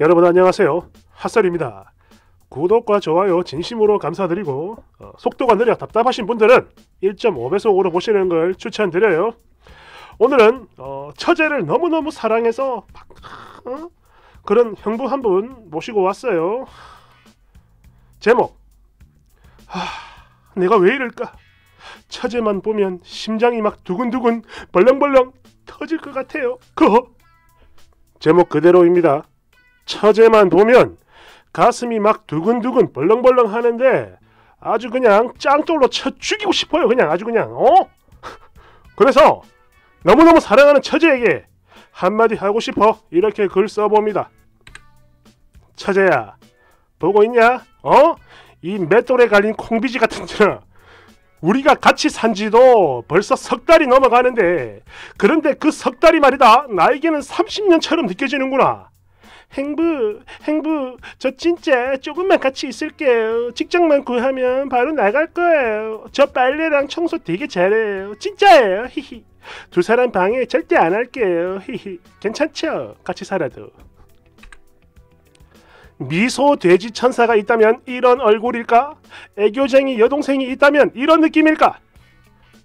여러분 안녕하세요 핫살입니다 구독과 좋아요 진심으로 감사드리고 어, 속도가 느려 답답하신 분들은 1.5배속으로 보시는 걸 추천드려요 오늘은 어, 처제를 너무너무 사랑해서 막, 어? 그런 형부 한 분 모시고 왔어요 제목 하, 내가 왜 이럴까 처제만 보면 심장이 막 두근두근 벌렁벌렁 터질 것 같아요 그 제목 그대로입니다 처제만 보면 가슴이 막 두근두근 벌렁벌렁 하는데 아주 그냥 짱돌로 쳐 죽이고 싶어요. 그냥 아주 그냥 어? 그래서 너무너무 사랑하는 처제에게 한마디 하고 싶어 이렇게 글 써봅니다. 처제야 보고 있냐? 어? 이 맷돌에 갈린 콩비지 같은 년 우리가 같이 산 지도 벌써 석 달이 넘어가는데 그런데 그 석 달이 말이다 나에게는 30년처럼 느껴지는구나 행부, 행부, 저 진짜 조금만 같이 있을게요. 직장만 구하면 바로 나갈 거예요. 저 빨래랑 청소 되게 잘해요. 진짜예요. 히히. 두 사람 방해 절대 안 할게요. 히히. 괜찮죠? 같이 살아도. 미소 돼지 천사가 있다면 이런 얼굴일까? 애교쟁이 여동생이 있다면 이런 느낌일까?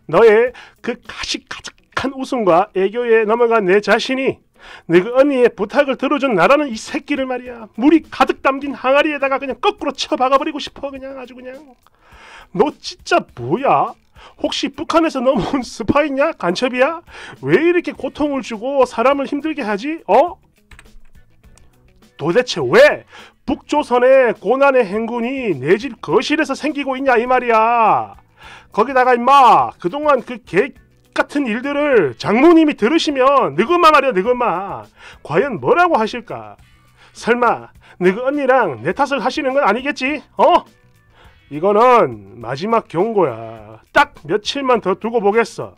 너의 그 가식가식한 웃음과 애교에 넘어간 내 자신이 내가 언니의 부탁을 들어준 나라는 이 새끼를 말이야. 물이 가득 담긴 항아리에다가 그냥 거꾸로 쳐박아버리고 싶어 그냥 아주 그냥. 너 진짜 뭐야? 혹시 북한에서 넘어온 스파이냐? 간첩이야? 왜 이렇게 고통을 주고 사람을 힘들게 하지? 어? 도대체 왜 북조선의 고난의 행군이 내 집 거실에서 생기고 있냐 이 말이야. 거기다가 임마 그동안 그개 같은 일들을 장모님이 들으시면 느그마 말이야 느그마 과연 뭐라고 하실까? 설마 느그 언니랑 내 탓을 하시는 건 아니겠지? 어? 이거는 마지막 경고야. 딱 며칠만 더 두고 보겠어.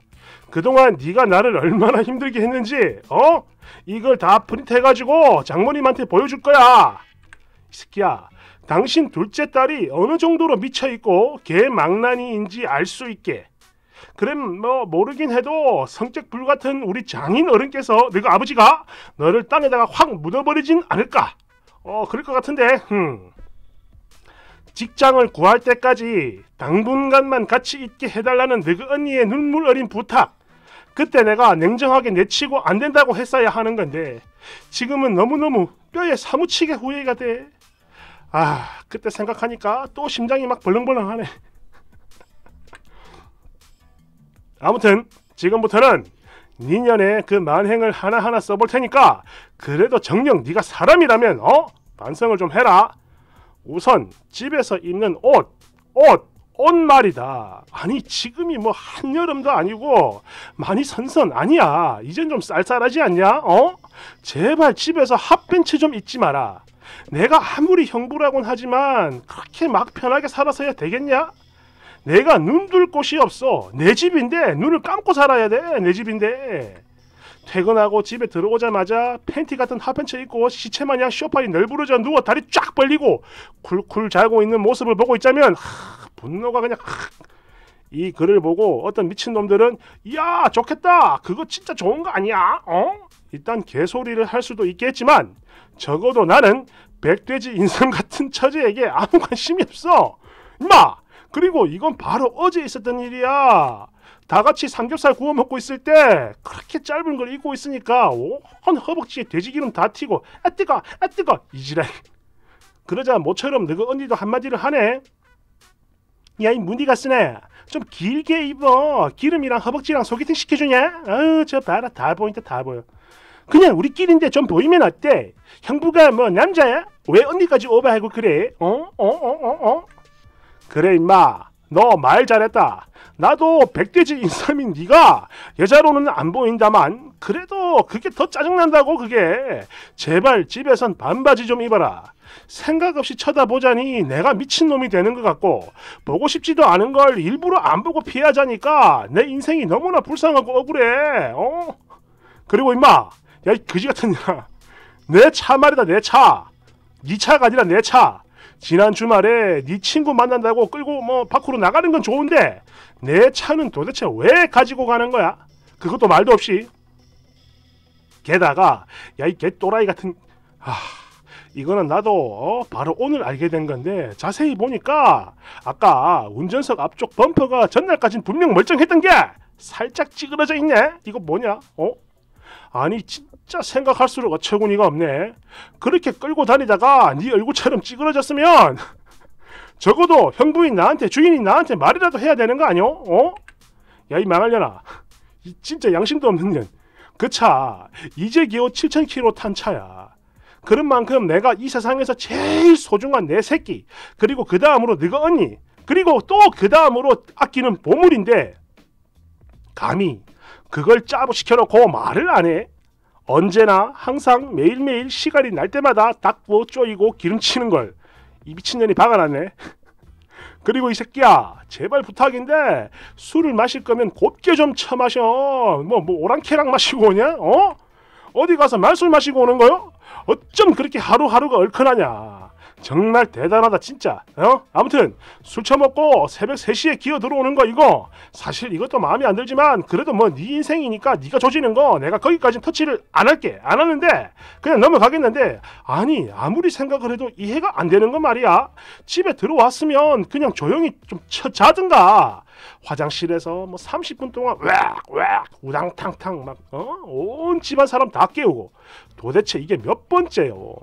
그동안 네가 나를 얼마나 힘들게 했는지 어? 이걸 다 프린트해가지고 장모님한테 보여줄 거야. 이 새끼야. 당신 둘째 딸이 어느 정도로 미쳐있고 개망나니인지 알 수 있게 그럼 뭐 모르긴 해도 성적 불같은 우리 장인 어른께서 너희 아버지가 너를 땅에다가 확 묻어버리진 않을까? 어 그럴 것 같은데. 음. 직장을 구할 때까지 당분간만 같이 있게 해달라는 너희 언니의 눈물 어린 부탁. 그때 내가 냉정하게 내치고 안 된다고 했어야 하는 건데 지금은 너무너무 뼈에 사무치게 후회가 돼. 아 그때 생각하니까 또 심장이 막 벌렁벌렁하네. 아무튼 지금부터는 니년의 그 만행을 하나하나 써볼 테니까 그래도 정녕 네가 사람이라면 어? 반성을 좀 해라. 우선 집에서 입는 옷, 옷, 옷 말이다. 아니 지금이 뭐 한여름도 아니고 많이 선선 아니야. 이젠 좀 쌀쌀하지 않냐? 어? 제발 집에서 핫벤츠 좀 입지 마라. 내가 아무리 형부라곤 하지만 그렇게 막 편하게 살아서야 되겠냐? 내가 눈 둘 곳이 없어. 내 집인데 눈을 감고 살아야 돼. 내 집인데. 퇴근하고 집에 들어오자마자 팬티 같은 하팬츠 입고 시체 마냥 쇼파에 널브러져 누워 다리 쫙 벌리고 쿨쿨 자고 있는 모습을 보고 있자면 하, 분노가 그냥 하, 이 글을 보고 어떤 미친놈들은 야 좋겠다 그거 진짜 좋은 거 아니야 어? 일단 개소리를 할 수도 있겠지만 적어도 나는 백돼지 인삼 같은 처제에게 아무 관심이 없어 임마 그리고 이건 바로 어제 있었던 일이야. 다 같이 삼겹살 구워 먹고 있을 때 그렇게 짧은 걸 입고 있으니까 온 허벅지에 돼지기름 다 튀고 아 뜨거 아 뜨거 이지랄 그러자 모처럼 너그 언니도 한마디를 하네 야이 문디 가스네 좀 길게 입어 기름이랑 허벅지랑 소개팅 시켜주냐 아저 봐라 다 보인다 다 보여 그냥 우리끼리인데 좀 보이면 어때 형부가 뭐 남자야 왜 언니까지 오버하고 그래 어 어, 어, 어, 어? 그래 임마 너 말 잘했다. 나도 백돼지 인삼인 네가 여자로는 안 보인다만 그래도 그게 더 짜증난다고 그게 제발 집에선 반바지 좀 입어라. 생각 없이 쳐다보자니 내가 미친놈이 되는 것 같고 보고 싶지도 않은 걸 일부러 안 보고 피하자니까 내 인생이 너무나 불쌍하고 억울해. 어? 그리고 임마 야이 그지 같은 내차 말이다 내 차. 네 차가 아니라 내 차. 지난 주말에 네 친구 만난다고 끌고 뭐 밖으로 나가는 건 좋은데 내 차는 도대체 왜 가지고 가는 거야? 그것도 말도 없이. 게다가 야 이 개또라이 같은 아 이거는 나도 어, 바로 오늘 알게 된 건데 자세히 보니까 아까 운전석 앞쪽 범퍼가 전날까진 분명 멀쩡했던 게 살짝 찌그러져 있네. 이거 뭐냐? 어? 아니 진짜 생각할수록 어처구니가 없네. 그렇게 끌고 다니다가 네 얼굴처럼 찌그러졌으면 적어도 형부인 나한테 주인인 나한테 말이라도 해야 되는 거아니 어? 야 이 망할려나. 진짜 양심도 없는 년. 그 차 이제 기호 7,000km 탄 차야. 그런 만큼 내가 이 세상에서 제일 소중한 내 새끼 그리고 그 다음으로 네가 언니 그리고 또 그 다음으로 아끼는 보물인데 감히 그걸 짜부 시켜놓고 그 말을 안 해. 언제나 항상 매일매일 시간이 날 때마다 닦고 쪼이고 기름치는 걸이 미친년이 박아놨네. 그리고 이 새끼야 제발 부탁인데 술을 마실 거면 곱게 좀 처마셔. 뭐뭐 뭐 오랑캐랑 마시고 오냐? 어? 어디 가서 말술 마시고 오는 거요? 어쩜 그렇게 하루하루가 얼큰하냐. 정말 대단하다 진짜 어? 아무튼 술 처먹고 새벽 3시에 기어 들어오는 거 이거 사실 이것도 마음에 안 들지만 그래도 뭐 네 인생이니까 네가 조지는 거 내가 거기까진 터치를 안 할게 안 하는데 그냥 넘어가겠는데 아니 아무리 생각을 해도 이해가 안 되는 건 말이야 집에 들어왔으면 그냥 조용히 좀 쳐, 자든가 화장실에서 뭐 30분 동안 왁왁 우당탕탕 막 어? 온 집안 사람 다 깨우고 도대체 이게 몇 번째요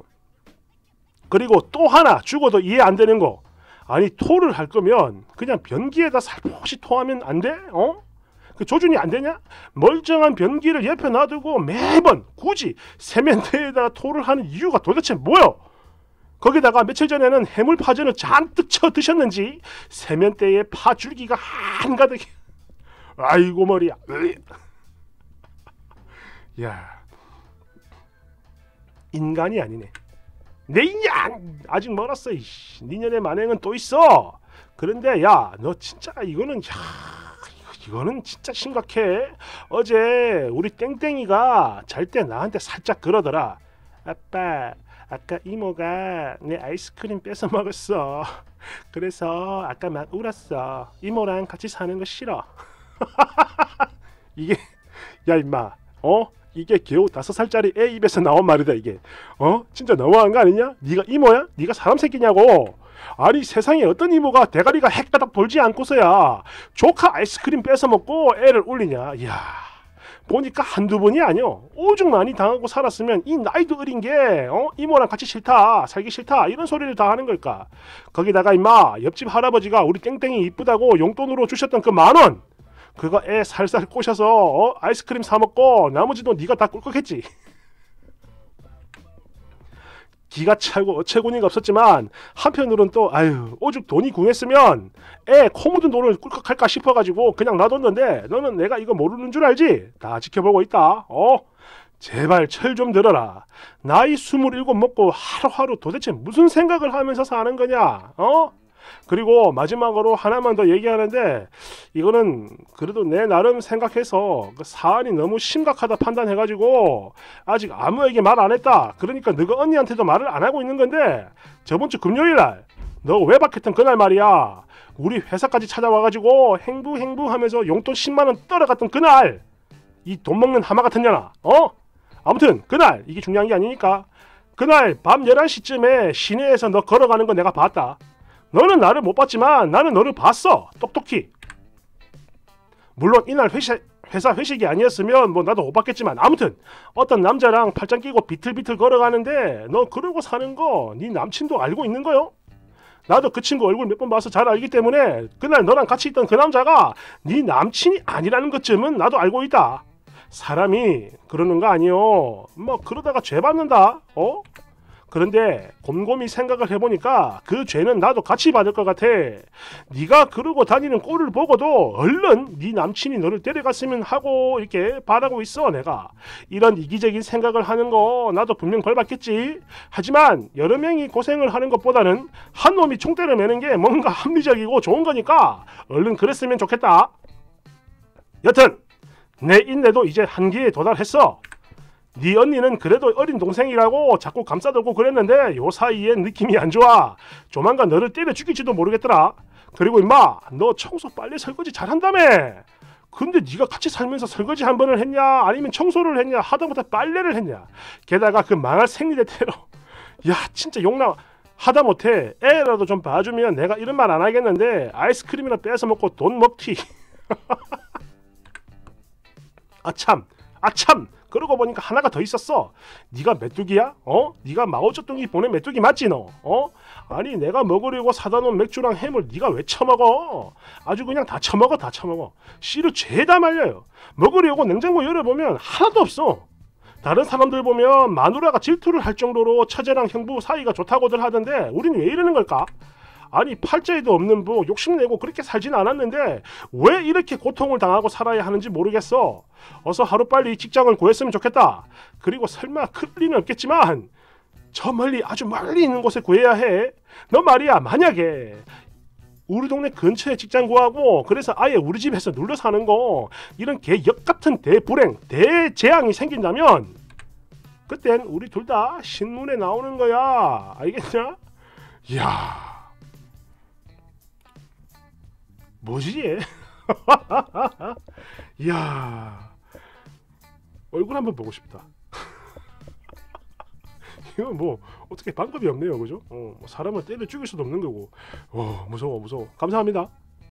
그리고 또 하나 죽어도 이해 안 되는 거 아니 토를 할 거면 그냥 변기에다 살포시 토하면 안 돼? 어? 그 조준이 안 되냐? 멀쩡한 변기를 옆에 놔두고 매번 굳이 세면대에다 토를 하는 이유가 도대체 뭐요? 거기다가 며칠 전에는 해물 파전을 잔뜩 쳐 드셨는지 세면대에 파줄기가 한가득 아이고 머리야 야 인간이 아니네 내년 네, 인 아직 멀었어. 이씨. 니년의 네 만행은 또 있어. 그런데 야너 진짜 이거는 야 이거는 진짜 심각해. 어제 우리 땡땡이가 잘 때 나한테 살짝 그러더라. 아빠 아까 이모가 내 아이스크림 뺏어 먹었어. 그래서 아까 막 울었어. 이모랑 같이 사는 거 싫어. 이게 야 임마 어 이게 겨우 다섯 살짜리 애 입에서 나온 말이다 이게 어? 진짜 너무한 거 아니냐? 네가 이모야? 네가 사람 새끼냐고 아니 세상에 어떤 이모가 대가리가 핵가닥 벌지 않고서야 조카 아이스크림 뺏어먹고 애를 울리냐 이야 보니까 한두 번이 아니요 오죽 많이 당하고 살았으면 이 나이도 어린 게 어? 이모랑 같이 싫다 살기 싫다 이런 소리를 다 하는 걸까 거기다가 임마 옆집 할아버지가 우리 땡땡이 이쁘다고 용돈으로 주셨던 그 만원 그거 애 살살 꼬셔서 어? 아이스크림 사 먹고 나머지 도 네가 다 꿀꺽했지. 기가 차고 어처구니가 없었지만 한편으론 또 아유 오죽 돈이 궁했으면 애코 묻은 돈을 꿀꺽할까 싶어가지고 그냥 놔뒀는데 너는 내가 이거 모르는 줄 알지? 다 지켜보고 있다. 어? 제발 철 좀 들어라. 나이 스물일곱 먹고 하루하루 도대체 무슨 생각을 하면서 사는 거냐? 어? 그리고 마지막으로 하나만 더 얘기하는데 이거는 그래도 내 나름 생각해서 그 사안이 너무 심각하다 판단해 가지고 아직 아무에게 말 안 했다 그러니까 너가 언니한테도 말을 안 하고 있는 건데 저번 주 금요일날 너왜 박했던 그날 말이야 우리 회사까지 찾아와 가지고 행부 행부 하면서 용돈 10만원 떨어갔던 그날 이 돈 먹는 하마 같은 년아 어? 아무튼 그날 이게 중요한 게 아니니까 그날 밤 11시쯤에 시내에서 너 걸어가는 거 내가 봤다 너는 나를 못 봤지만 나는 너를 봤어. 똑똑히. 물론 이날 회사 회사 회식이 아니었으면 뭐 나도 못 봤겠지만 아무튼 어떤 남자랑 팔짱 끼고 비틀비틀 걸어가는데 너 그러고 사는 거 네 남친도 알고 있는 거요? 나도 그 친구 얼굴 몇 번 봐서 잘 알기 때문에 그날 너랑 같이 있던 그 남자가 네 남친이 아니라는 것쯤은 나도 알고 있다. 사람이 그러는 거 아니요. 뭐 그러다가 죄 받는다. 어? 그런데 곰곰이 생각을 해보니까 그 죄는 나도 같이 받을 것 같아. 네가 그러고 다니는 꼴을 보고도 얼른 네 남친이 너를 데려갔으면 하고 이렇게 바라고 있어 내가. 이런 이기적인 생각을 하는 거 나도 분명 벌받겠지. 하지만 여러 명이 고생을 하는 것보다는 한 놈이 총대를 매는 게 뭔가 합리적이고 좋은 거니까 얼른 그랬으면 좋겠다. 여튼 내 인내도 이제 한계에 도달했어. 네 언니는 그래도 어린 동생이라고 자꾸 감싸들고 그랬는데 요 사이엔 느낌이 안 좋아. 조만간 너를 때려 죽일지도 모르겠더라. 그리고 임마 너 청소 빨리 설거지 잘한다며. 근데 네가 같이 살면서 설거지 한 번을 했냐 아니면 청소를 했냐 하다못해 빨래를 했냐 게다가 그 망할 생리대 테러 야 진짜 욕나 하다못해 애라도 좀 봐주면 내가 이런 말 안 하겠는데 아이스크림이나 뺏어 먹고 돈 먹튀 아참 아참 그러고 보니까 하나가 더 있었어. 네가 메뚜기야? 어? 네가 마오쩌둥이 보낸 메뚜기 맞지 너? 어? 아니 내가 먹으려고 사다 놓은 맥주랑 햄을 네가 왜 처먹어? 아주 그냥 다 처먹어 다 처먹어. 씨를 죄다 말려요. 먹으려고 냉장고 열어보면 하나도 없어. 다른 사람들 보면 마누라가 질투를 할 정도로 처제랑 형부 사이가 좋다고들 하던데 우린 왜 이러는 걸까? 아니 팔자에도 없는 부 뭐 욕심내고 그렇게 살진 않았는데 왜 이렇게 고통을 당하고 살아야 하는지 모르겠어. 어서 하루빨리 직장을 구했으면 좋겠다. 그리고 설마 클 리는 없겠지만 저 멀리 아주 멀리 있는 곳에 구해야 해. 너 말이야 만약에 우리 동네 근처에 직장 구하고 그래서 아예 우리 집에서 눌러 사는 거 이런 개 역 같은 대불행 대재앙이 생긴다면 그땐 우리 둘 다 신문에 나오는 거야 알겠냐? 야 뭐지? 이야 얼굴 한번 보고 싶다. 이건 뭐 어떻게 방법이 없네요, 그죠? 어, 뭐 사람을 때려 죽일 수도 없는 거고. 와 어, 무서워 무서워. 감사합니다.